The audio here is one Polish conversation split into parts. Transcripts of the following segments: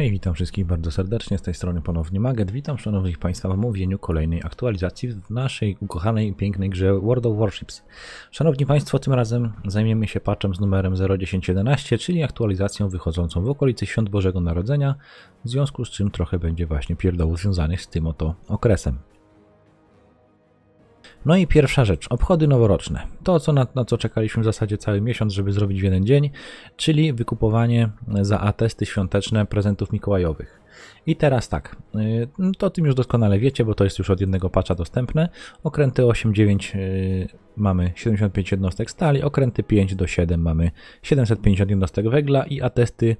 Hej, witam wszystkich bardzo serdecznie, z tej strony ponownie Maget. Witam szanownych Państwa w omówieniu kolejnej aktualizacji w naszej ukochanej i pięknej grze World of Warships. Szanowni Państwo, tym razem zajmiemy się patchem z numerem 01011, czyli aktualizacją wychodzącą w okolicy Świąt Bożego Narodzenia, w związku z czym trochę będzie właśnie pierdołów związanych z tym oto okresem. No i pierwsza rzecz, obchody noworoczne. To, co na, na, co czekaliśmy w zasadzie cały miesiąc, żeby zrobić w jeden dzień, czyli wykupowanie za atesty świąteczne prezentów mikołajowych. I teraz tak, y, no to tym już doskonale wiecie, bo to jest już od jednego patcha dostępne. Okręty 8-9 y, mamy 75 jednostek stali, okręty 5 do 7 mamy 750 jednostek węgla i atesty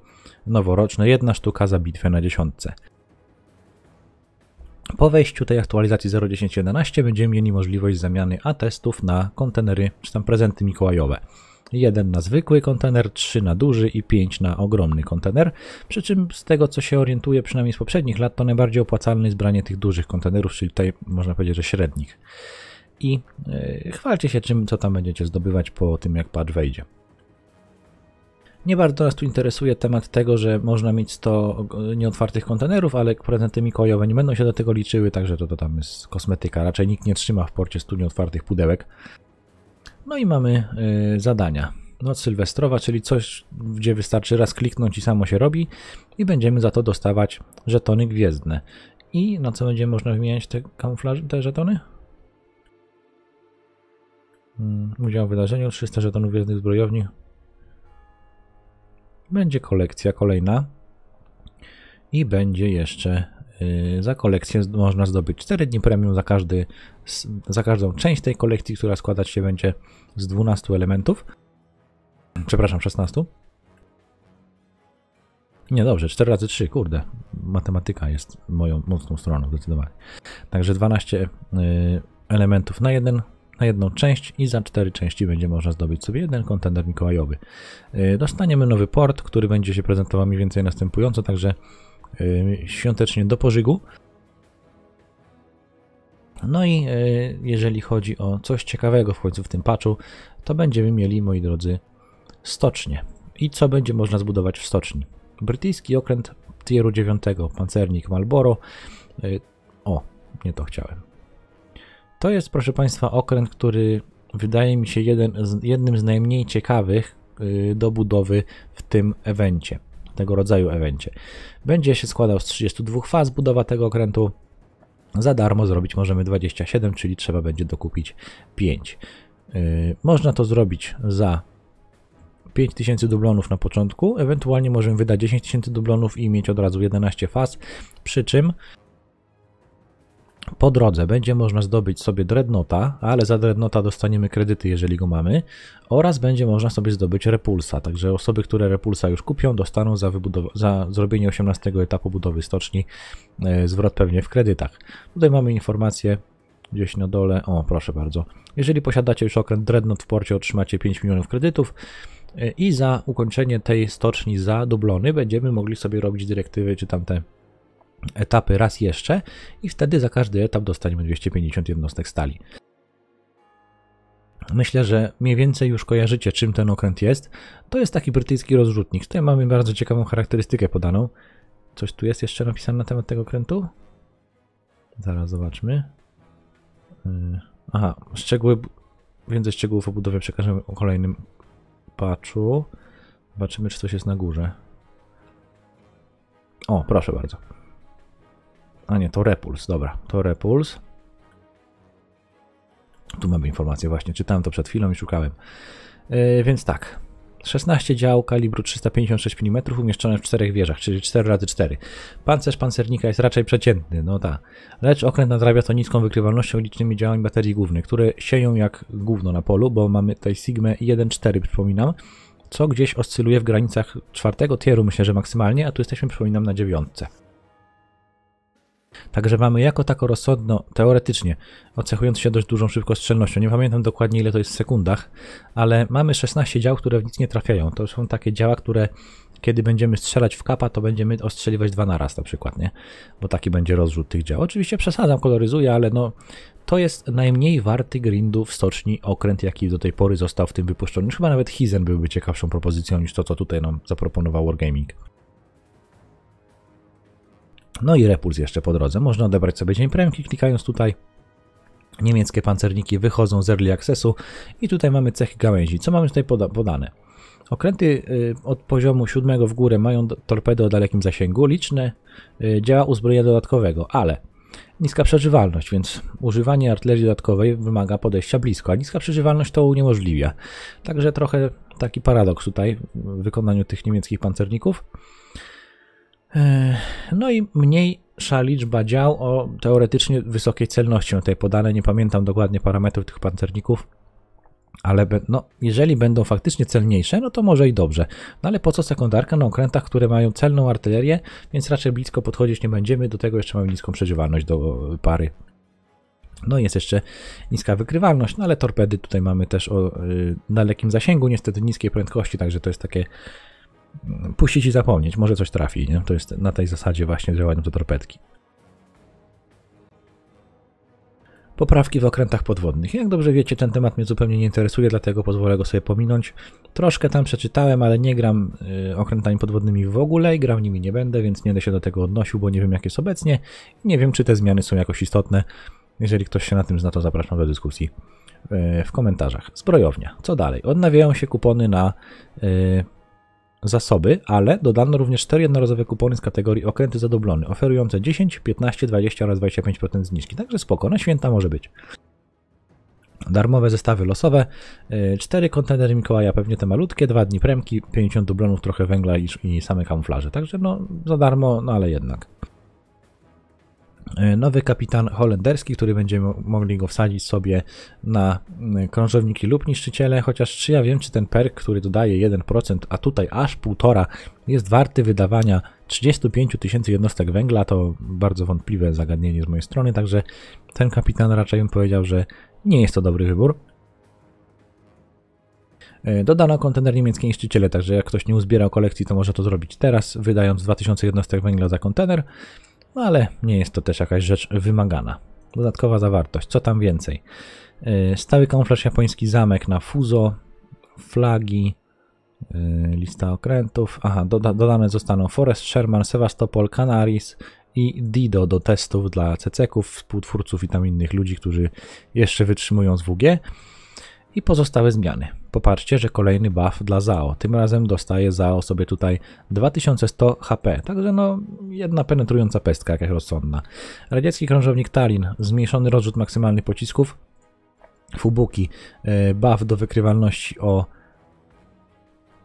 noworoczne, jedna sztuka za bitwę na dziesiątce. Po wejściu tej aktualizacji 0.10.11 będziemy mieli możliwość zamiany atestów na kontenery czy tam prezenty mikołajowe. Jeden na zwykły kontener, trzy na duży i pięć na ogromny kontener. Przy czym z tego co się orientuję, przynajmniej z poprzednich lat, to najbardziej opłacalne jest branie tych dużych kontenerów, czyli tutaj można powiedzieć, że średnich. I yy, chwalcie się czym, co tam będziecie zdobywać po tym jak patch wejdzie. Nie bardzo nas tu interesuje temat tego, że można mieć 100 nieotwartych kontenerów, ale prezenty mikołajowe nie będą się do tego liczyły, także to, to tam jest kosmetyka. Raczej nikt nie trzyma w porcie 100 nieotwartych pudełek. No i mamy y, zadania. Noc sylwestrowa, czyli coś, gdzie wystarczy raz kliknąć i samo się robi i będziemy za to dostawać żetony gwiezdne. I na co będzie można wymieniać te te żetony? Hmm, udział w wydarzeniu, 300 żetonów gwiezdnych zbrojowni, będzie kolekcja kolejna i będzie jeszcze y, za kolekcję można zdobyć 4 dni premium za, każdy, za każdą część tej kolekcji, która składać się będzie z 12 elementów. Przepraszam, 16. Nie, dobrze, 4 razy 3, kurde. Matematyka jest moją mocną stroną, zdecydowanie. Także 12 y, elementów na jeden na jedną część i za cztery części będzie można zdobyć sobie jeden kontener mikołajowy. Y, dostaniemy nowy port, który będzie się prezentował mniej więcej następująco, także y, świątecznie do pożygu. No i y, jeżeli chodzi o coś ciekawego w końcu w tym patchu, to będziemy mieli, moi drodzy, stocznie. I co będzie można zbudować w stoczni? Brytyjski okręt tieru 9, pancernik Malboro. O, nie to chciałem. To jest, proszę Państwa, okręt, który wydaje mi się jeden, jednym z najmniej ciekawych y, do budowy w tym evencie, tego rodzaju evencie. Będzie się składał z 32 faz budowa tego okrętu. Za darmo zrobić możemy 27, czyli trzeba będzie dokupić 5. Y, można to zrobić za 5000 dublonów na początku, ewentualnie możemy wydać 10 tysięcy dublonów i mieć od razu 11 faz, przy czym po drodze będzie można zdobyć sobie Dreadnota, ale za Dreadnota dostaniemy kredyty, jeżeli go mamy, oraz będzie można sobie zdobyć Repulsa, także osoby, które Repulsa już kupią, dostaną za, za zrobienie 18 etapu budowy stoczni e, zwrot pewnie w kredytach. Tutaj mamy informację gdzieś na dole, o proszę bardzo. Jeżeli posiadacie już okręt Dreadnought w porcie, otrzymacie 5 milionów kredytów, e, i za ukończenie tej stoczni za dublony będziemy mogli sobie robić dyrektywy czy tamte etapy raz jeszcze i wtedy za każdy etap dostaniemy 250 jednostek stali. Myślę, że mniej więcej już kojarzycie, czym ten okręt jest. To jest taki brytyjski rozrzutnik. Tutaj mamy bardzo ciekawą charakterystykę podaną. Coś tu jest jeszcze napisane na temat tego okrętu? Zaraz zobaczmy. E, aha, szczegóły, więcej szczegółów o budowie przekażemy o kolejnym patchu. Zobaczymy, czy coś jest na górze. O, proszę bardzo. A nie, to repuls, dobra, to repuls. Tu mamy informację, właśnie czytałem to przed chwilą i szukałem. Yy, więc tak, 16 dział kalibru 356 mm umieszczone w czterech wieżach, czyli 4x4. Pancerz pancernika jest raczej przeciętny, no ta. Lecz okręt nadrabia to niską wykrywalnością licznymi działami baterii głównych, które sieją jak gówno na polu, bo mamy tutaj 1 1.4 przypominam, co gdzieś oscyluje w granicach czwartego tieru, myślę, że maksymalnie, a tu jesteśmy przypominam na dziewiątce. Także mamy jako tako rozsądno, teoretycznie, ocechując się dość dużą szybkostrzelnością. Nie pamiętam dokładnie ile to jest w sekundach, ale mamy 16 dział, które w nic nie trafiają. To są takie działa, które kiedy będziemy strzelać w kapa, to będziemy ostrzeliwać dwa raz, na przykład, nie? Bo taki będzie rozrzut tych dział. Oczywiście przesadzam, koloryzuję, ale no to jest najmniej warty grindu w stoczni okręt, jaki do tej pory został w tym wypuszczony. Chyba nawet Hizen byłby ciekawszą propozycją niż to, co tutaj nam zaproponował Wargaming. No i repuls jeszcze po drodze. Można odebrać sobie dzień premki klikając tutaj. Niemieckie pancerniki wychodzą z early accessu i tutaj mamy cechy gałęzi. Co mamy tutaj poda podane? Okręty y, od poziomu 7 w górę mają torpedo o dalekim zasięgu, liczne y, działa uzbrojenia dodatkowego, ale niska przeżywalność, więc używanie artylerii dodatkowej wymaga podejścia blisko, a niska przeżywalność to uniemożliwia. Także trochę taki paradoks tutaj w wykonaniu tych niemieckich pancerników. E, no i mniejsza liczba dział o teoretycznie wysokiej celności. No tutaj podane, nie pamiętam dokładnie parametrów tych pancerników, ale no, jeżeli będą faktycznie celniejsze, no to może i dobrze. No ale po co sekundarka na okrętach, które mają celną artylerię, więc raczej blisko podchodzić nie będziemy. Do tego jeszcze mamy niską przeżywalność do pary. No i jest jeszcze niska wykrywalność, no ale torpedy tutaj mamy też o y, dalekim zasięgu, niestety niskiej prędkości, także to jest takie puścić i zapomnieć, może coś trafi. Nie? To jest na tej zasadzie właśnie działają do torpedki. Poprawki w okrętach podwodnych. Jak dobrze wiecie, ten temat mnie zupełnie nie interesuje, dlatego pozwolę go sobie pominąć. Troszkę tam przeczytałem, ale nie gram y, okrętami podwodnymi w ogóle i grał nimi nie będę, więc nie będę się do tego odnosił, bo nie wiem jak jest obecnie. Nie wiem, czy te zmiany są jakoś istotne. Jeżeli ktoś się na tym zna, to zapraszam do dyskusji y, w komentarzach. Zbrojownia. Co dalej? Odnawiają się kupony na y, zasoby, ale dodano również 4 jednorazowe kupony z kategorii okręty zadoblony, oferujące 10, 15, 20 oraz 25% zniżki. Także spoko, na no święta może być. Darmowe zestawy losowe, 4 y, kontenery Mikołaja, pewnie te malutkie, 2 dni premki, 50 dublonów, trochę węgla i, i same kamuflaże. Także no za darmo, no ale jednak. E, nowy kapitan holenderski, który będziemy mogli go wsadzić sobie na e, krążowniki lub niszczyciele, chociaż czy ja wiem, czy ten perk, który dodaje 1%, a tutaj aż 1,5% jest warty wydawania 35 tysięcy jednostek węgla, to bardzo wątpliwe zagadnienie z mojej strony, także ten kapitan raczej bym powiedział, że nie jest to dobry wybór. E, dodano kontener niemiecki niszczyciele, także jak ktoś nie uzbierał kolekcji, to może to zrobić teraz, wydając 2000 jednostek węgla za kontener. No ale nie jest to też jakaś rzecz wymagana. Dodatkowa zawartość, co tam więcej? Y, stały kamuflaż japoński zamek na fuzo, flagi, y, lista okrętów. Aha, doda dodane zostaną Forest Sherman, Sewastopol, Canaris i Dido do testów dla ceceków, współtwórców i tam innych ludzi, którzy jeszcze wytrzymują z WG i pozostałe zmiany. Popatrzcie, że kolejny buff dla Zao. Tym razem dostaje Zao sobie tutaj 2100 HP. Także no, jedna penetrująca pestka jakaś rozsądna. Radziecki krążownik Talin. Zmniejszony rozrzut maksymalny pocisków. Fubuki. E, buff do wykrywalności o...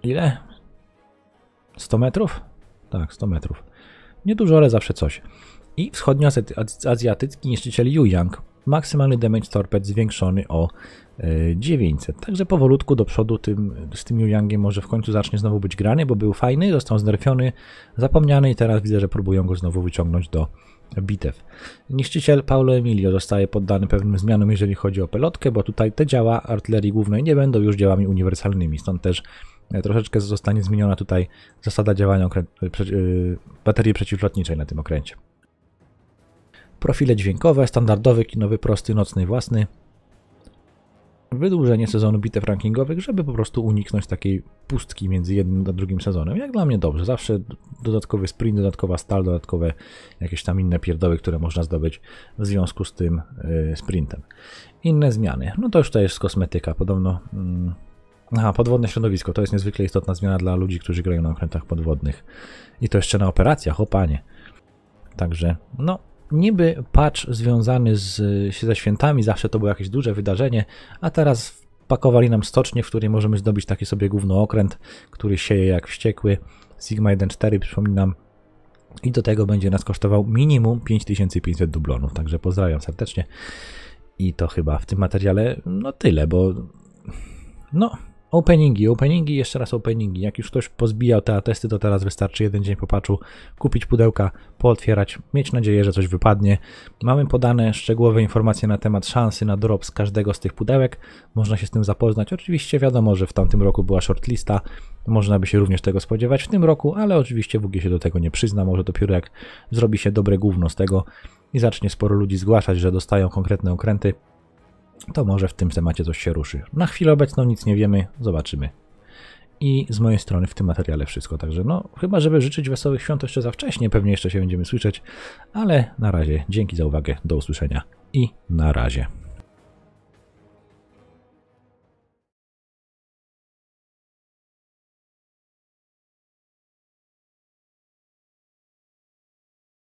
Ile? 100 metrów? Tak, 100 metrów. Niedużo, ale zawsze coś. I wschodnioazjatycki niszczyciel Yu Yang maksymalny damage torped zwiększony o 900. E, Także powolutku do przodu tym, z tym Yu Yangiem może w końcu zacznie znowu być grany, bo był fajny, został znerfiony, zapomniany i teraz widzę, że próbują go znowu wyciągnąć do bitew. Niszczyciel Paulo Emilio zostaje poddany pewnym zmianom, jeżeli chodzi o pelotkę, bo tutaj te działa artylerii głównej nie będą już działami uniwersalnymi, stąd też e, troszeczkę zostanie zmieniona tutaj zasada działania e, baterii przeciwlotniczej na tym okręcie. Profile dźwiękowe, standardowy, kinowy, prosty, nocny, własny. Wydłużenie sezonu bitew rankingowych, żeby po prostu uniknąć takiej pustki między jednym a drugim sezonem. Jak dla mnie dobrze, zawsze dodatkowy sprint, dodatkowa stal, dodatkowe jakieś tam inne pierdoły, które można zdobyć w związku z tym y, sprintem. Inne zmiany, no to już to jest kosmetyka, podobno... Hmm. Aha, podwodne środowisko. To jest niezwykle istotna zmiana dla ludzi, którzy grają na okrętach podwodnych. I to jeszcze na operacjach, o panie. Także, no, niby patch związany z, się ze świętami, zawsze to było jakieś duże wydarzenie, a teraz pakowali nam stocznię, w której możemy zdobyć taki sobie główny okręt, który sieje jak wściekły. Sigma 1.4 przypominam. I do tego będzie nas kosztował minimum 5500 dublonów, także pozdrawiam serdecznie. I to chyba w tym materiale no tyle, bo no Openingi, openingi, jeszcze raz openingi. Jak już ktoś pozbijał te atesty, to teraz wystarczy jeden dzień popatrzył, kupić pudełka, pootwierać, mieć nadzieję, że coś wypadnie. Mamy podane szczegółowe informacje na temat szansy na drop z każdego z tych pudełek. Można się z tym zapoznać. Oczywiście wiadomo, że w tamtym roku była shortlista, można by się również tego spodziewać w tym roku, ale oczywiście WG się do tego nie przyzna, może dopiero jak zrobi się dobre gówno z tego i zacznie sporo ludzi zgłaszać, że dostają konkretne okręty, to może w tym temacie coś się ruszy. Na chwilę obecną nic nie wiemy, zobaczymy. I z mojej strony w tym materiale wszystko, także no chyba żeby życzyć wesołych świąt jeszcze za wcześnie, pewnie jeszcze się będziemy słyszeć, ale na razie dzięki za uwagę, do usłyszenia i na razie.